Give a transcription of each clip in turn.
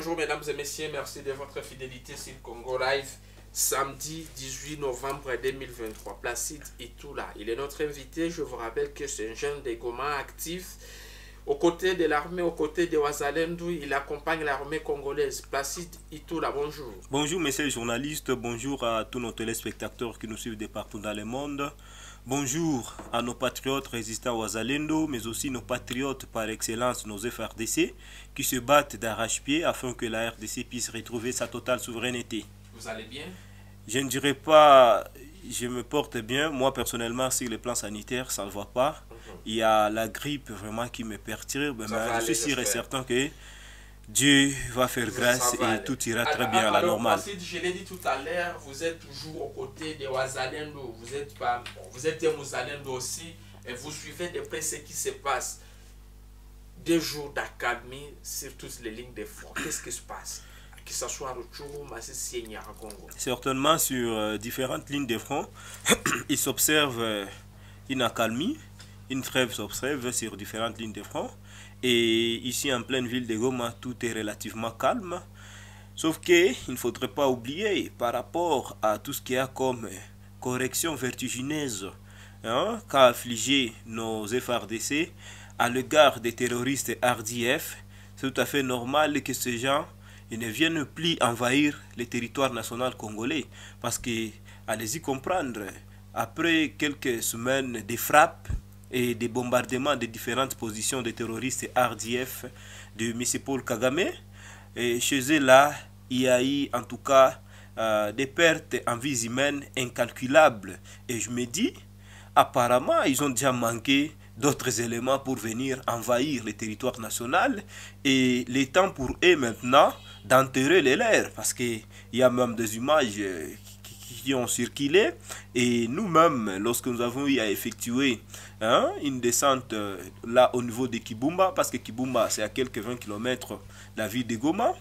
Bonjour mesdames et messieurs, merci de votre fidélité sur Congo Live. Samedi 18 novembre 2023, Placide là. il est notre invité. Je vous rappelle que c'est un jeune des actif aux côtés de l'armée, aux côtés de Wazalendo, il accompagne l'armée congolaise. Placide Itoula, bonjour. Bonjour, messieurs les journalistes. Bonjour à tous nos téléspectateurs qui nous suivent de partout dans le monde. Bonjour à nos patriotes résistants Wazalendo, mais aussi nos patriotes par excellence, nos FRDC, qui se battent d'arrache-pied afin que la RDC puisse retrouver sa totale souveraineté. Vous allez bien Je ne dirais pas, je me porte bien. Moi, personnellement, sur le plan sanitaire, ça ne va pas il y a la grippe vraiment qui me perturbe, mais je suis certain que Dieu va faire grâce et tout ira très bien à la normale. Je l'ai dit tout à l'heure, vous êtes toujours aux côtés des Wazalendo, vous êtes, vous êtes des Wazalendo aussi, et vous suivez de près ce qui se passe. des jours d'accalmie sur toutes les lignes de front. Qu'est-ce qui se passe que ce Congo. Certainement sur euh, différentes lignes de front, il s'observe euh, une accalmie une trêve s'observe sur différentes lignes de front. Et ici, en pleine ville de Goma, tout est relativement calme. Sauf qu'il ne faudrait pas oublier, par rapport à tout ce qu'il y a comme correction vertigineuse hein, qu'a affligé nos FRDC à l'égard des terroristes RDF, c'est tout à fait normal que ces gens ne viennent plus envahir le territoire national congolais. Parce que, allez-y comprendre, après quelques semaines de frappes, et des bombardements de différentes positions des terroristes RDF de M. Paul Kagame. Et chez eux là, il y a eu en tout cas euh, des pertes en vies humaines incalculables. Et je me dis, apparemment, ils ont déjà manqué d'autres éléments pour venir envahir le territoire national et le temps pour eux maintenant d'enterrer les lèvres, parce qu'il y a même des images euh, qui ont circulé. Et nous-mêmes, lorsque nous avons eu à effectuer hein, une descente euh, là au niveau de Kibumba, parce que Kibumba, c'est à quelques 20 km de la ville de Goma,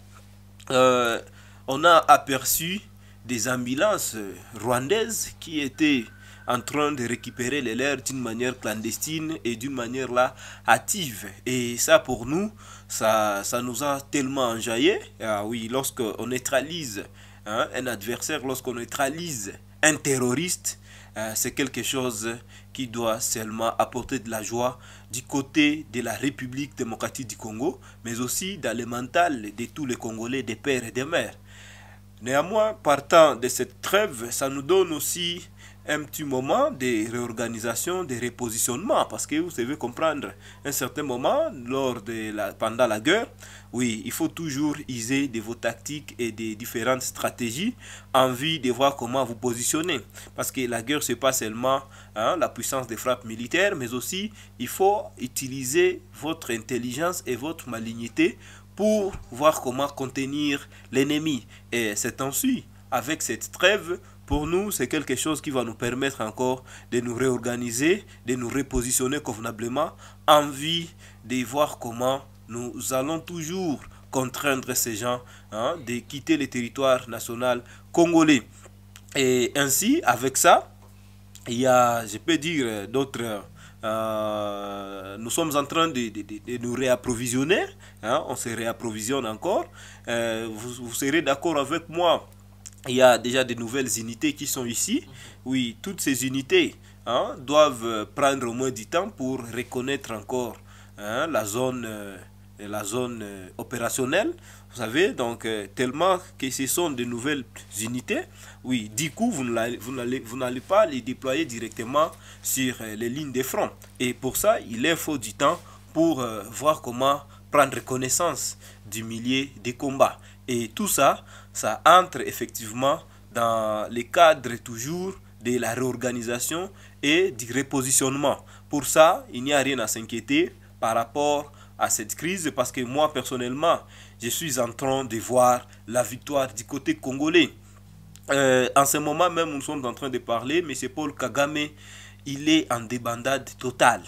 euh, on a aperçu des ambulances rwandaises qui étaient en train de récupérer les leurs d'une manière clandestine et d'une manière là hâtive Et ça pour nous, ça, ça nous a tellement enjaillé. Ah oui, lorsque on neutralise Hein, un adversaire, lorsqu'on neutralise un terroriste, euh, c'est quelque chose qui doit seulement apporter de la joie du côté de la République démocratique du Congo, mais aussi dans le mental de tous les Congolais, des pères et des mères. Néanmoins, partant de cette trêve, ça nous donne aussi un petit moment de réorganisation, de repositionnement, parce que vous devez comprendre, un certain moment, lors de la, pendant la guerre, oui, il faut toujours user de vos tactiques et des différentes stratégies en vue de voir comment vous positionner. Parce que la guerre, c'est pas seulement hein, la puissance des frappes militaires, mais aussi il faut utiliser votre intelligence et votre malignité pour voir comment contenir l'ennemi. Et c'est ensuite, avec cette trêve, pour nous, c'est quelque chose qui va nous permettre encore de nous réorganiser, de nous repositionner convenablement, en vue de voir comment nous allons toujours contraindre ces gens hein, de quitter le territoire national congolais. Et ainsi, avec ça, il y a, je peux dire, d'autres... Euh, nous sommes en train de, nous réapprovisionner, hein, on se réapprovisionne encore. Euh, vous serez d'accord avec moi il y a déjà de nouvelles unités qui sont ici. Oui, toutes ces unités hein, doivent euh, prendre au moins du temps pour reconnaître encore hein, la zone, euh, la zone euh, opérationnelle. Vous savez, donc tellement que ce sont de nouvelles unités, oui, du coup, vous n'allez pas les déployer directement sur les lignes de front. Et pour ça, il faut du temps pour voir comment prendre connaissance du millier des combats. Et tout ça, ça entre effectivement dans les cadres toujours de la réorganisation et du repositionnement. Pour ça, il n'y a rien à s'inquiéter par rapport à cette crise parce que moi personnellement, je suis en train de voir la victoire du côté congolais. Euh, en ce moment même, nous sommes en train de parler, M. Paul Kagame, il est en débandade totale.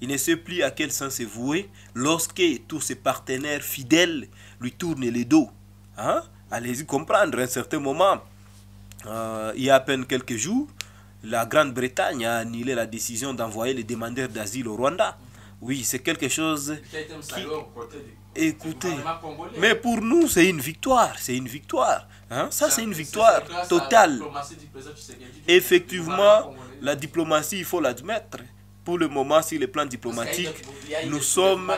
Il ne sait plus à quel sens se vouer lorsque tous ses partenaires fidèles lui tournent les dos. Hein? Allez-y comprendre, à un certain moment, euh, il y a à peine quelques jours, la Grande-Bretagne a annulé la décision d'envoyer les demandeurs d'asile au Rwanda. Oui, c'est quelque chose qui... Écoutez, mais pour nous, c'est une victoire, c'est une victoire. Hein? Ça, c'est une victoire totale. Effectivement, la diplomatie, il faut l'admettre. Pour le moment, sur le plan diplomatique, nous sommes...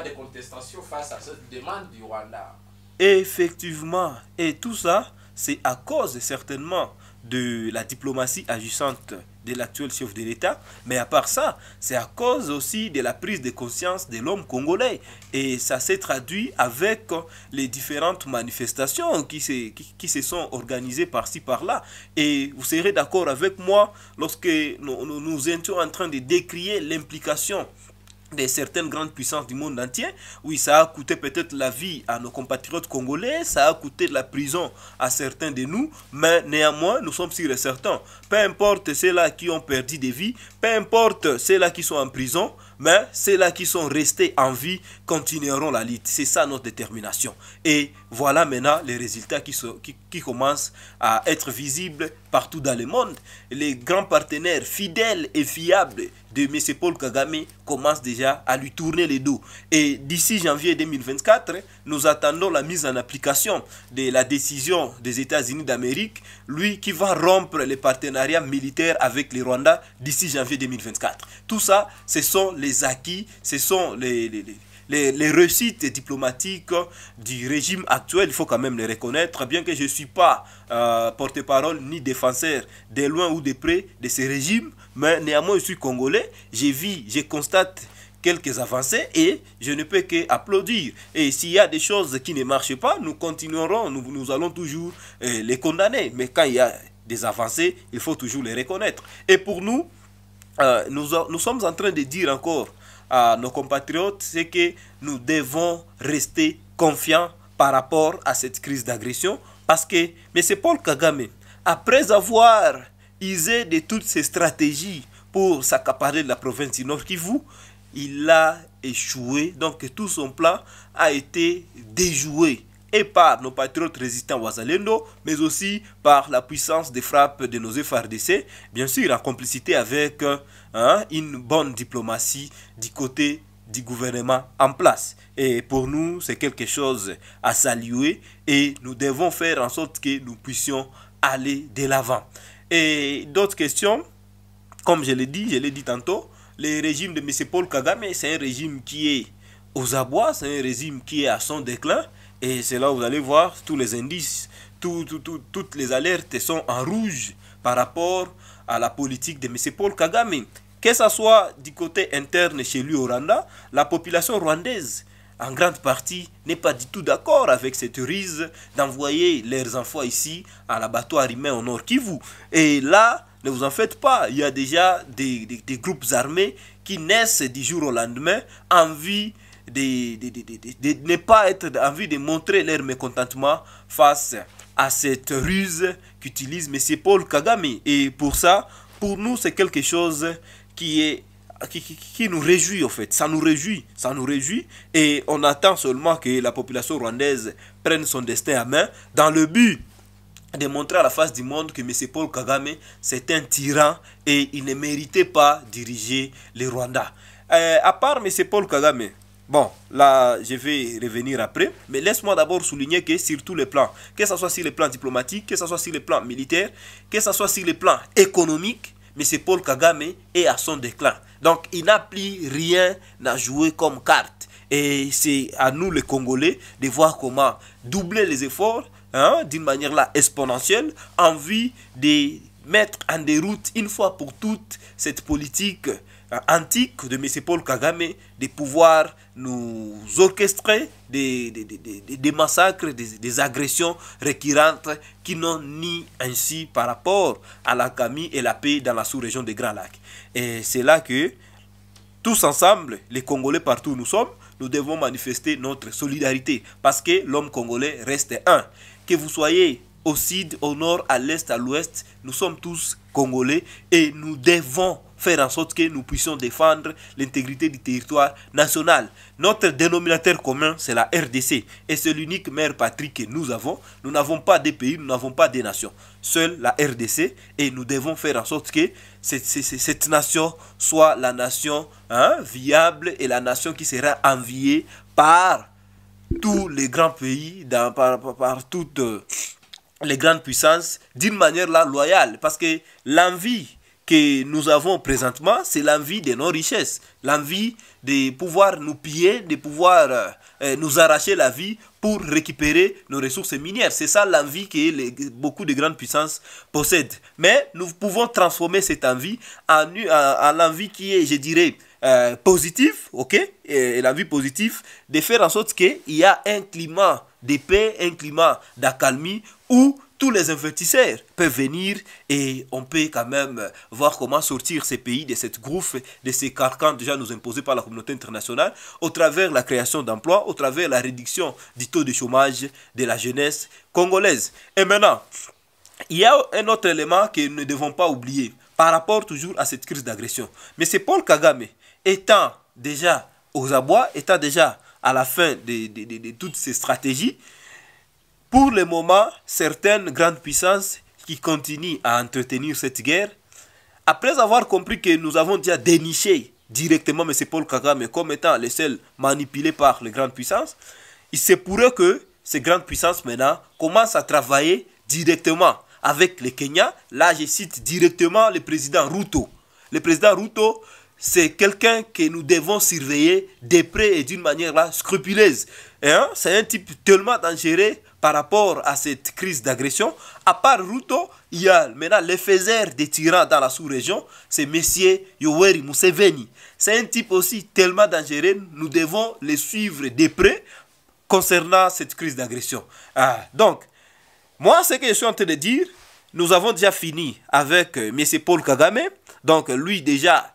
Effectivement. Et tout ça, c'est à cause certainement de la diplomatie agissante de l'actuel chef de l'État. Mais à part ça, c'est à cause aussi de la prise de conscience de l'homme congolais. Et ça s'est traduit avec les différentes manifestations qui se, se sont organisées par-ci, par-là. Et vous serez d'accord avec moi lorsque nous, nous, nous étions en train de décrier l'implication de certaines grandes puissances du monde entier. Oui, ça a coûté peut-être la vie à nos compatriotes congolais, ça a coûté la prison à certains de nous, mais néanmoins, nous sommes sûrs et certains. Peu importe ceux-là qui ont perdu des vies, peu importe ceux-là qui sont en prison, mais ceux-là qui sont restés en vie continueront la lutte. C'est ça notre détermination. Et voilà maintenant les résultats qui commencent à être visibles partout dans le monde. Les grands partenaires fidèles et fiables de M. Paul Kagame commence déjà à lui tourner les dos. Et d'ici janvier 2024, nous attendons la mise en application de la décision des États-Unis d'Amérique, lui qui va rompre les partenariats militaires avec les Rwanda d'ici janvier 2024. Tout ça, ce sont les acquis, ce sont les les, les, réussites diplomatiques du régime actuel, il faut quand même les reconnaître, bien que je ne suis pas euh, porte-parole ni défenseur des loin ou des près de ce régime, mais néanmoins je suis congolais, je vis, je constate quelques avancées et je ne peux qu'applaudir. Et s'il y a des choses qui ne marchent pas, nous continuerons, nous, allons toujours euh, les condamner. Mais quand il y a des avancées, il faut toujours les reconnaître. Et pour nous, euh, nous sommes en train de dire encore à nos compatriotes, c'est que nous devons rester confiants par rapport à cette crise d'agression. Parce que M. Paul Kagame, après avoir usé de toutes ses stratégies pour s'accaparer de la province du Nord Kivu, il a échoué. Donc tout son plan a été déjoué et par nos patriotes résistants Wazalendo, mais aussi par la puissance des frappes de nos FRDC, bien sûr en complicité avec hein, une bonne diplomatie du côté du gouvernement en place. Et pour nous, c'est quelque chose à saluer et nous devons faire en sorte que nous puissions aller de l'avant. Et d'autres questions, comme je l'ai dit, je l'ai dit tantôt, le régime de M. Paul Kagame, c'est un régime qui est aux abois, c'est un régime qui est à son déclin. Et c'est là où vous allez voir tous les indices, toutes les alertes sont en rouge par rapport à la politique de M. Paul Kagame. Que ce soit du côté interne chez lui au Rwanda, la population rwandaise, en grande partie, n'est pas du tout d'accord avec cette ruse d'envoyer leurs enfants ici à l'abattoir humain au nord Kivu. Et là, ne vous en faites pas, il y a déjà des, groupes armés qui naissent du jour au lendemain en vue de, ne pas être envie de montrer leur mécontentement face à cette ruse qu'utilise M. Paul Kagame. Et pour ça, pour nous, c'est quelque chose qui est qui, nous réjouit en fait. Ça nous réjouit, ça nous réjouit. Et on attend seulement que la population rwandaise prenne son destin à main dans le but de montrer à la face du monde que M. Paul Kagame, c'est un tyran et il ne méritait pas diriger les Rwanda. Euh, à part M. Paul Kagame, Bon, là, je vais revenir après, mais laisse-moi d'abord souligner que sur tous les plans, que ce soit sur les plans diplomatiques, que ce soit sur les plans militaires, que ce soit sur plans économiques, économiques, M. Paul Kagame est à son déclin. Donc, il n'a plus rien à jouer comme carte. Et c'est à nous, les Congolais, de voir comment doubler les efforts hein, d'une manière là exponentielle en vue de mettre en déroute une fois pour toutes cette politique antique de M. Paul Kagame de pouvoir nous orchestrer des, des, des, des massacres, des, agressions récurrentes qui n'ont ni ainsi par rapport à la Camille et la paix dans la sous-région des Grands Lacs. Et c'est là que tous ensemble, les Congolais partout où nous sommes, nous devons manifester notre solidarité parce que l'homme congolais reste un. Que vous soyez au sud, au nord, à l'est, à l'ouest, nous sommes tous Congolais et nous devons faire en sorte que nous puissions défendre l'intégrité du territoire national. Notre dénominateur commun, c'est la RDC et c'est l'unique mère patrie que nous avons. Nous n'avons pas des pays, nous n'avons pas des nations. Seule la RDC et nous devons faire en sorte que cette, nation soit la nation hein, viable et la nation qui sera enviée par tous les grands pays, par, toutes euh, les grandes puissances, d'une manière là loyale. Parce que l'envie que nous avons présentement, c'est l'envie de nos richesses, l'envie de pouvoir nous piller, de pouvoir euh, euh, nous arracher la vie pour récupérer nos ressources minières. C'est ça l'envie que beaucoup de grandes puissances possèdent. Mais nous pouvons transformer cette envie en, en, en qui est, je dirais, euh, positive, ok et, l'envie positive, de faire en sorte qu'il y a un climat de paix, un climat d'accalmie où tous les investisseurs peuvent venir et on peut quand même voir comment sortir ces pays de cette groupe, de ces carcans déjà nous imposés par la communauté internationale, au travers la création d'emplois, au travers la réduction du taux de chômage de la jeunesse congolaise. Et maintenant, il y a un autre élément que nous ne devons pas oublier par rapport toujours à cette crise d'agression. Mais c'est Paul Kagame, étant déjà aux abois, étant déjà à la fin de, de toutes ces stratégies, pour le moment, certaines grandes puissances qui continuent à entretenir cette guerre, après avoir compris que nous avons déjà déniché directement M. Paul Kagame comme étant le seul manipulé par les grandes puissances, il se pourrait que ces grandes puissances maintenant commencent à travailler directement avec les Kenyans. Là, je cite directement le président Ruto. Le président Ruto, c'est quelqu'un que nous devons surveiller de près et d'une manière là, scrupuleuse. Hein? C'est un type tellement dangereux par rapport à cette crise d'agression. À part Ruto, il y a maintenant l'éphézère des tyrans dans la sous-région, c'est Messier Yoweri Museveni. C'est un type aussi tellement dangereux, nous devons le suivre de près concernant cette crise d'agression. Ah, donc, moi, ce que je suis en train de dire, nous avons déjà fini avec Monsieur Paul Kagame. Donc, lui, déjà,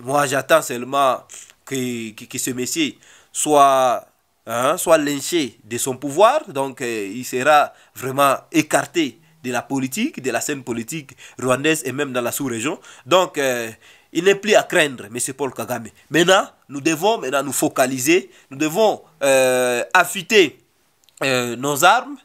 moi, j'attends seulement que, que, que ce monsieur soit Hein, soit lynché de son pouvoir, donc euh, il sera vraiment écarté de la politique, de la scène politique rwandaise et même dans la sous-région. Donc, euh, il n'est plus à craindre, M. Paul Kagame. Maintenant, nous devons maintenant nous focaliser, nous devons euh, affûter nos armes,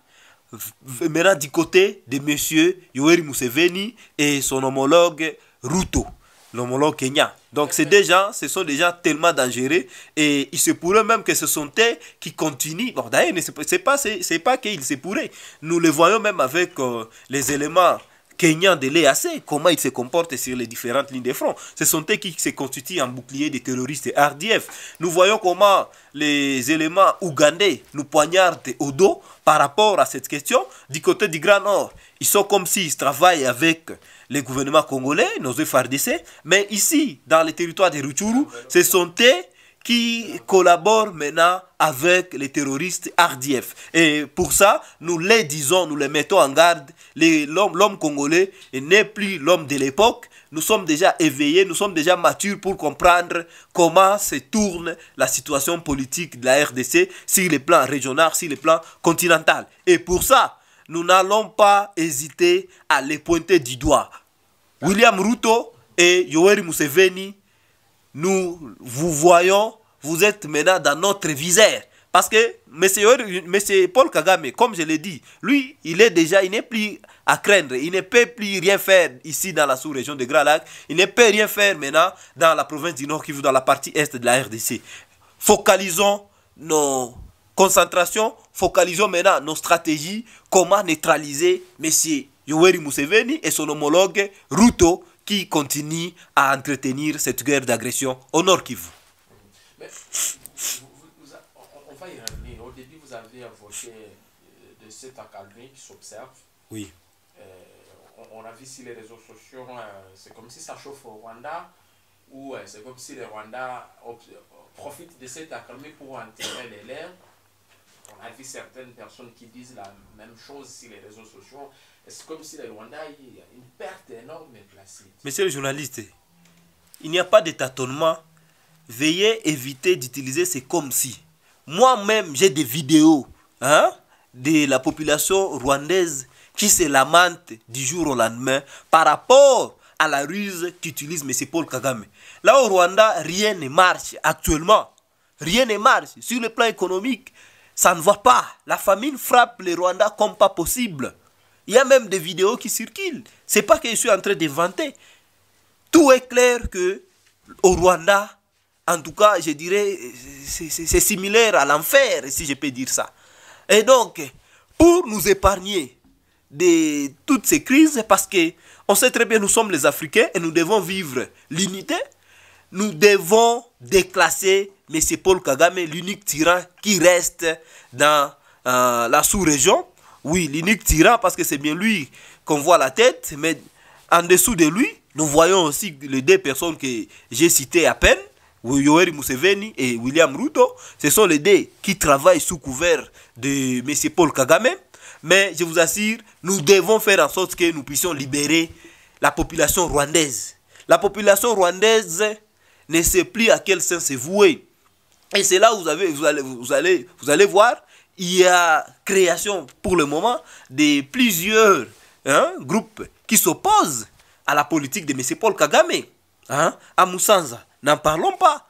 maintenant du côté de M. Yoweri Museveni et son homologue Ruto l'homologue Kenya. Donc c'est déjà, ce sont déjà tellement dangereux et il se pourrait même que ce sont eux qui continuent. Bon, d'ailleurs, ce pas, pas qu'ils se pourraient. Nous le voyons même avec euh, les éléments Kenyan de l'EAC, comment ils se comportent sur les différentes lignes de front. Ce sont eux qui se constituent en bouclier des terroristes RDF. Nous voyons comment les éléments ougandais nous poignardent au dos par rapport à cette question. Du côté du Grand Nord, ils sont comme s'ils travaillent avec les gouvernements congolais, nos FRDC, mais ici, dans les territoires de Ruchuru, ce sont eux qui collabore maintenant avec les terroristes RDF. Et pour ça, nous les disons, nous les mettons en garde. L'homme congolais n'est plus l'homme de l'époque. Nous sommes déjà éveillés, nous sommes déjà matures pour comprendre comment se tourne la situation politique de la RDC sur le plan régional, sur le plan continental. Et pour ça, nous n'allons pas hésiter à les pointer du doigt. William Ruto et Yoweri Museveni nous vous voyons, vous êtes maintenant dans notre visère. Parce que M. Paul Kagame, comme je l'ai dit, lui, il est déjà, il n'est plus à craindre. Il ne peut plus rien faire ici dans la sous-région de Grand Il ne peut rien faire maintenant dans la province du Nord Kivu, dans la partie est de la RDC. Focalisons nos concentrations, focalisons maintenant nos stratégies, comment neutraliser M. Yoweri Museveni et son homologue Ruto qui continue à entretenir cette guerre d'agression au Nord Kivu. vous, on va y revenir. Au début, vous avez évoqué euh, de cette accalmie qui s'observe. Oui. Euh, on, a vu si les réseaux sociaux, hein, c'est comme si ça chauffe au Rwanda, ou euh, c'est comme si le Rwanda profite de cette accalmie pour enterrer les lèvres on a vu certaines personnes qui disent la même chose sur les réseaux sociaux. C'est comme si le Rwanda, il y a une perte énorme de Monsieur le journaliste, il n'y a pas de tâtonnement. Veuillez éviter d'utiliser ces « comme si. Moi-même, j'ai des vidéos hein, de la population rwandaise qui se lamente du jour au lendemain par rapport à la ruse qu'utilise M. Paul Kagame. Là au Rwanda, rien ne marche actuellement. Rien ne marche sur le plan économique, ça ne va pas. La famine frappe le Rwanda comme pas possible. Il y a même des vidéos qui circulent. C'est pas que je suis en train d'inventer. Tout est clair que au Rwanda, en tout cas, je dirais, c'est similaire à l'enfer, si je peux dire ça. Et donc, pour nous épargner de toutes ces crises, parce que on sait très bien, nous sommes les Africains et nous devons vivre l'unité, nous devons déclasser mais Paul Kagame, l'unique tyran qui reste dans euh, la sous-région. Oui, l'unique tyran, parce que c'est bien lui qu'on voit la tête, mais en dessous de lui, nous voyons aussi les deux personnes que j'ai citées à peine, Yoweri Museveni et William Ruto. Ce sont les deux qui travaillent sous couvert de M. Paul Kagame. Mais je vous assure, nous devons faire en sorte que nous puissions libérer la population rwandaise. La population rwandaise ne sait plus à quel sens se vouer. Et c'est là où vous, avez, vous, allez, vous, allez, vous allez voir, il y a création pour le moment de plusieurs hein, groupes qui s'opposent à la politique de M. Paul Kagame. Hein? À Moussanza, n'en parlons pas.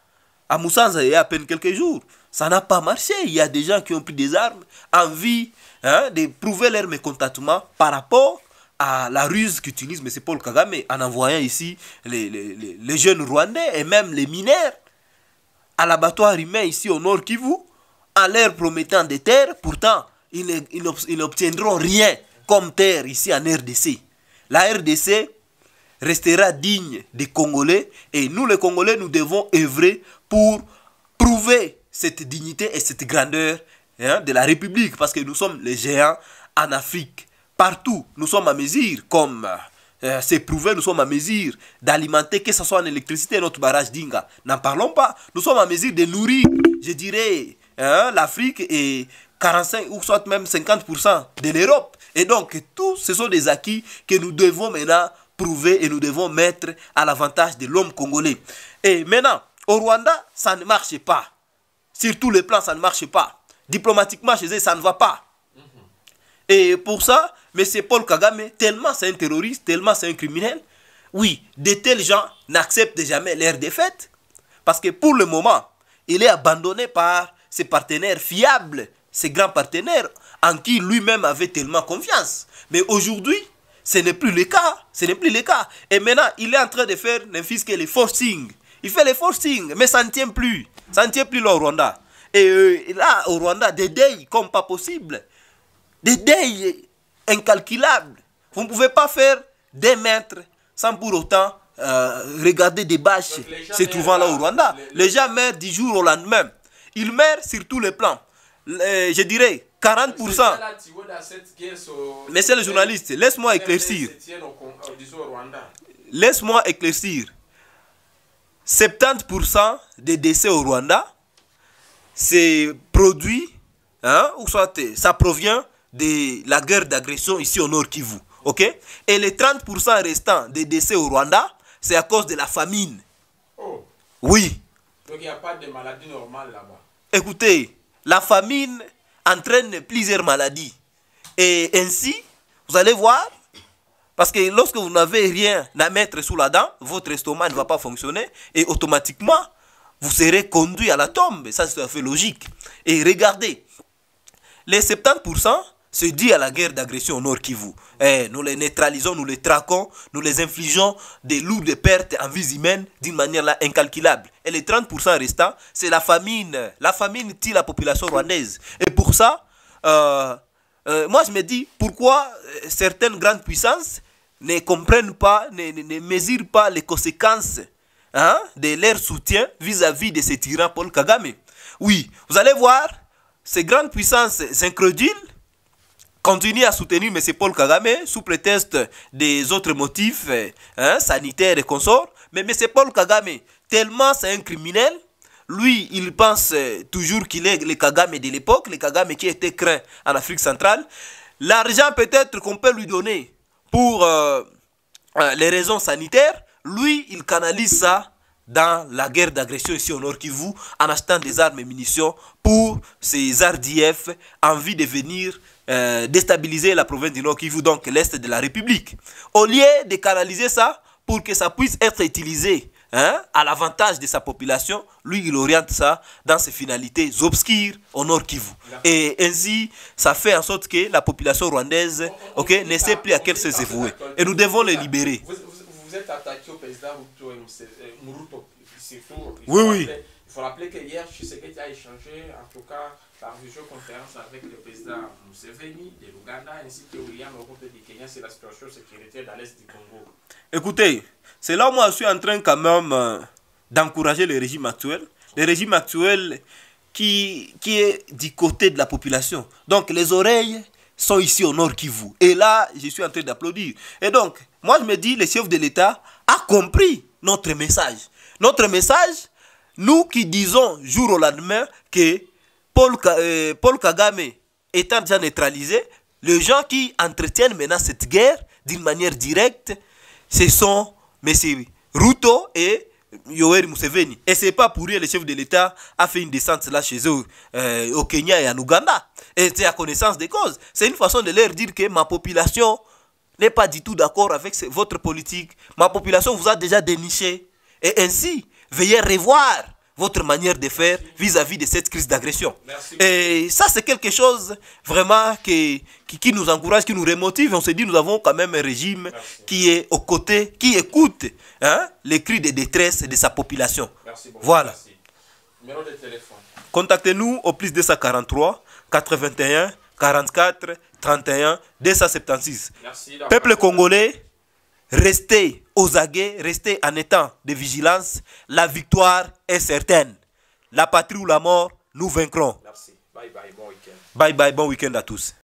À Moussanza, il y a à peine quelques jours, ça n'a pas marché. Il y a des gens qui ont pris des armes, envie hein, de prouver leur mécontentement par rapport à la ruse qu'utilise M. Paul Kagame en envoyant ici les jeunes Rwandais et même les mineurs à l'abattoir humain ici au Nord Kivu, en leur promettant des terres, pourtant, ils n'obtiendront rien comme terre ici en RDC. La RDC restera digne des Congolais et nous les Congolais, nous devons œuvrer pour prouver cette dignité et cette grandeur hein, de la République parce que nous sommes les géants en Afrique. Partout, nous sommes à mesure comme c'est euh, prouvé, nous sommes à mesure d'alimenter, que ce soit en électricité, notre barrage d'Inga. N'en parlons pas. Nous sommes à mesure de nourrir, je dirais, hein, l'Afrique et 45 ou soit même 50% de l'Europe. Et donc, tous ce sont des acquis que nous devons maintenant prouver et nous devons mettre à l'avantage de l'homme congolais. Et maintenant, au Rwanda, ça ne marche pas. Sur tous les plans, ça ne marche pas. Diplomatiquement, chez eux, ça ne va pas. Et pour ça, mais c'est Paul Kagame, tellement c'est un terroriste, tellement c'est un criminel. Oui, de tels gens n'acceptent jamais leur défaite. Parce que pour le moment, il est abandonné par ses partenaires fiables, ses grands partenaires, en qui lui-même avait tellement confiance. Mais aujourd'hui, ce n'est plus le cas. Ce n'est plus le cas. Et maintenant, il est en train de faire que les forcing. Il fait les forcing, mais ça ne tient plus. Ça ne tient plus là au Rwanda. Et euh, là, au Rwanda, des deuils comme pas possible. Des deuils incalculable. Vous ne pouvez pas faire des mètres sans pour autant euh, regarder des bâches se trouvant là au Rwanda. Les, gens meurent du jour au lendemain. Ils meurent sur tous les plans. je dirais 40%. Mais c'est le journaliste. Laisse-moi éclaircir. Euh, Laisse-moi éclaircir. 70% des décès au Rwanda, c'est produit, hein, ou soit ça provient de la guerre d'agression ici au Nord Kivu. ok Et les 30% restants des décès au Rwanda, c'est à cause de la famine. Oh. Oui. Donc il n'y a pas de maladie normale là-bas. Écoutez, la famine entraîne plusieurs maladies. Et ainsi, vous allez voir, parce que lorsque vous n'avez rien à mettre sous la dent, votre estomac ne va pas fonctionner et automatiquement, vous serez conduit à la tombe. Ça, c'est fait logique. Et regardez, les 70%, se dit à la guerre d'agression au Nord Kivu. Eh, nous les neutralisons, nous les traquons, nous les infligeons des lourdes pertes en vie humaine d'une manière incalculable. Et les 30% restants, c'est la famine. La famine tue la population rwandaise. Et pour ça, euh, euh, moi je me dis pourquoi euh, certaines grandes puissances ne comprennent pas, ne, mesurent pas les conséquences hein, de leur soutien vis-à-vis de ces tyrans Paul Kagame. Oui, vous allez voir, ces grandes puissances s'incrédulent continue à soutenir M. Paul Kagame sous prétexte des autres motifs hein, sanitaires et consorts. Mais M. Paul Kagame, tellement c'est un criminel, lui, il pense euh, toujours qu'il est le Kagame de l'époque, le Kagame qui était craint en Afrique centrale. L'argent peut-être qu'on peut lui donner pour euh, euh, les raisons sanitaires, lui, il canalise ça dans la guerre d'agression ici au Nord Kivu en achetant des armes et munitions pour ses RDF, envie de venir euh, déstabiliser la province du Nord Kivu, donc l'Est de la République. Au lieu de canaliser ça pour que ça puisse être utilisé hein, à l'avantage de sa population, lui, il oriente ça dans ses finalités obscures au Nord Kivu. Et ainsi, ça fait en sorte que la population rwandaise ok ne sait plus à quel se vouer. Et nous devons les libérer. Vous, êtes attaqué au président euh, c'est oui, oui faut rappeler que hier, tu a échangé, en tout cas par visioconférence, avec le président Museveni de l'Ouganda ainsi que William au du Kenya sur la situation sécuritaire dans l'est du Congo. Écoutez, c'est là où moi je suis en train quand même euh, d'encourager le régime actuel. Le régime actuel qui, qui est du côté de la population. Donc les oreilles sont ici au Nord Kivu. Et là, je suis en train d'applaudir. Et donc, moi je me dis, le chef de l'État a compris notre message. Notre message, nous qui disons jour au lendemain que euh, Paul, Kagame étant déjà neutralisé, les gens qui entretiennent maintenant cette guerre d'une manière directe, ce sont M. Ruto et Yoweri Museveni. Et c'est pas pour rien le chef de l'État a fait une descente là chez eux euh, au Kenya et en Ouganda. Et c'est à connaissance des causes. C'est une façon de leur dire que ma population n'est pas du tout d'accord avec votre politique. Ma population vous a déjà déniché. Et ainsi, Veuillez revoir votre manière de faire vis-à-vis de cette crise d'agression. Et ça, c'est quelque chose vraiment qui, qui, nous encourage, qui nous remotive. On se dit, nous avons quand même un régime qui est aux côtés, qui écoute hein, les cris de détresse de sa population. voilà. Contactez-nous au plus 243 81 44 31 276. Merci, Peuple congolais, Restez aux aguets, restez en état de vigilance. La victoire est certaine. La patrie ou la mort, nous vaincrons. Merci. Bye bye, bon week-end. Bye bye, bon week-end à tous.